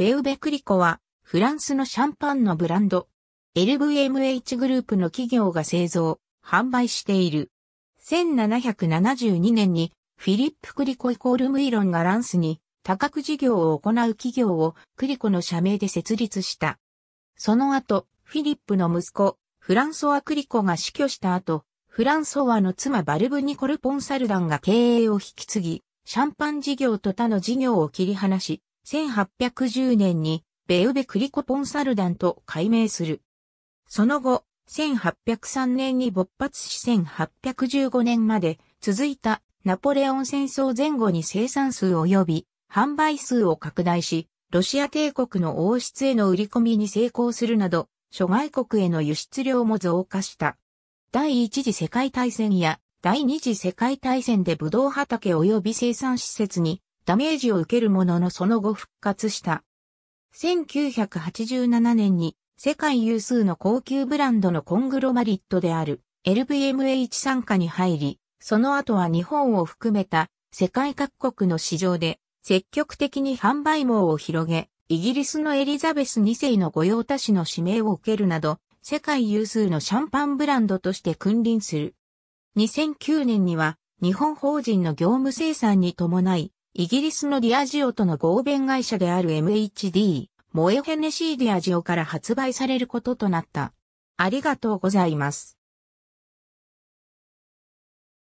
ベウベクリコは、フランスのシャンパンのブランド、LVMH グループの企業が製造、販売している。1772年に、フィリップ・クリコイコールムイロンがランスに、多角事業を行う企業をクリコの社名で設立した。その後、フィリップの息子、フランソワ・クリコが死去した後、フランソワの妻バルブ・ニコル・ポンサルダンが経営を引き継ぎ、シャンパン事業と他の事業を切り離し、1810年にベウベクリコポンサルダンと改名する。その後、1803年に勃発し1815年まで続いたナポレオン戦争前後に生産数及び販売数を拡大し、ロシア帝国の王室への売り込みに成功するなど、諸外国への輸出量も増加した。第一次世界大戦や第二次世界大戦でブドウ畑及び生産施設にダメージを受けるもののその後復活した。1987年に世界有数の高級ブランドのコングロマリットである LVMH 参加に入り、その後は日本を含めた世界各国の市場で積極的に販売網を広げ、イギリスのエリザベス2世の御用達の指名を受けるなど、世界有数のシャンパンブランドとして君臨する。2009年には日本法人の業務生産に伴い、イギリスのディアジオとの合弁会社である MHD、モエヘネシーディアジオから発売されることとなった。ありがとうございます。